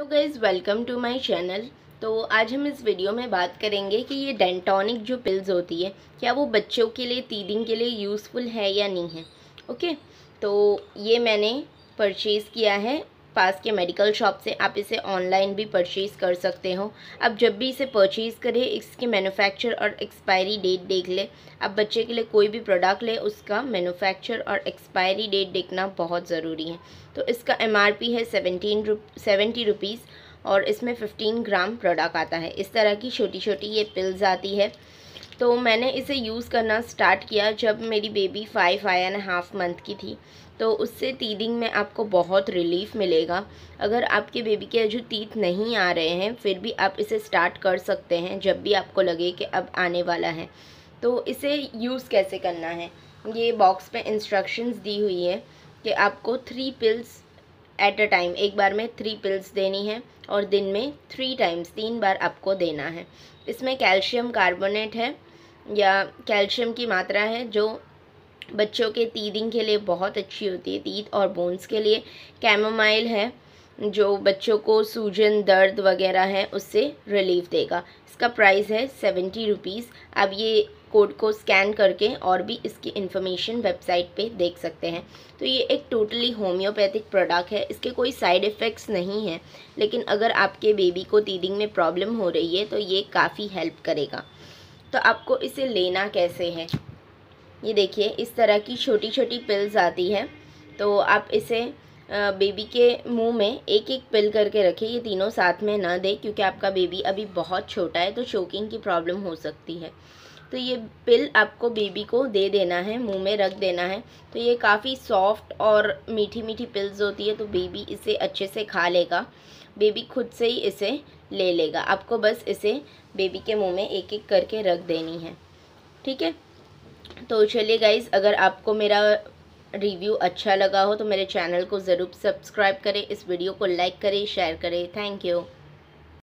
hello guys welcome to my channel तो आज हम इस वीडियो में बात करेंगे कि ये डेंटोनिक जो पिल्स होती है क्या वो बच्चों के लिए तीदिंग के लिए यूज़फुल है या नहीं है ओके तो ये मैंने परचेज़ किया है पास के मेडिकल शॉप से आप इसे ऑनलाइन भी परचेज़ कर सकते हो आप जब भी इसे परचेज़ करें इसके मैन्युफैक्चर और एक्सपायरी डेट देख ले अब बच्चे के लिए कोई भी प्रोडक्ट ले उसका मैन्युफैक्चर और एक्सपायरी डेट देखना बहुत ज़रूरी है तो इसका एम है सेवनटीन रुप सेवेंटी रुपीज़ और इसमें फिफ्टीन ग्राम प्रोडक्ट आता है इस तरह की छोटी छोटी ये पिल्स आती है तो मैंने इसे यूज़ करना स्टार्ट किया जब मेरी baby five five and half month की थी तो उससे तीदिंग में आपको बहुत रिलीफ मिलेगा अगर आपके बेबी के जो तीत नहीं आ रहे हैं फिर भी आप इसे स्टार्ट कर सकते हैं जब भी आपको लगे कि अब आने वाला है तो इसे यूज़ कैसे करना है ये बॉक्स में इंस्ट्रक्शंस दी हुई है कि आपको three pills at a time एक बार में थ्री पिल्स देनी है और दिन में थ्री टाइम्स तीन बार आपको देना है इसमें कैल्शियम कार्बोनेट है या कैल्शियम की मात्रा है जो बच्चों के तीदिंग के लिए बहुत अच्छी होती है तीत और बोन्स के लिए कैमोमाइल है जो बच्चों को सूजन दर्द वगैरह है उससे रिलीफ देगा इसका प्राइस है सेवेंटी रुपीज़ अब ये कोड को स्कैन करके और भी इसकी इन्फॉर्मेशन वेबसाइट पे देख सकते हैं तो ये एक टोटली होम्योपैथिक प्रोडक्ट है इसके कोई साइड इफ़ेक्ट्स नहीं हैं लेकिन अगर आपके बेबी को तीदिंग में प्रॉब्लम हो रही है तो ये काफ़ी हेल्प करेगा तो आपको इसे लेना कैसे है ये देखिए इस तरह की छोटी छोटी पिल्स आती है तो आप इसे बेबी के मुंह में एक एक पिल करके रखें ये तीनों साथ में ना दें क्योंकि आपका बेबी अभी बहुत छोटा है तो शोकिंग की प्रॉब्लम हो सकती है तो ये पिल आपको बेबी को दे देना है मुंह में रख देना है तो ये काफ़ी सॉफ्ट और मीठी मीठी पिल्स होती है तो बेबी इसे अच्छे से खा लेगा बेबी खुद से ही इसे ले लेगा आपको बस इसे बेबी के मुंह में एक एक करके रख देनी है ठीक है तो चलिए गाइज अगर आपको मेरा रिव्यू अच्छा लगा हो तो मेरे चैनल को ज़रूर सब्सक्राइब करें इस वीडियो को लाइक करें शेयर करें थैंक यू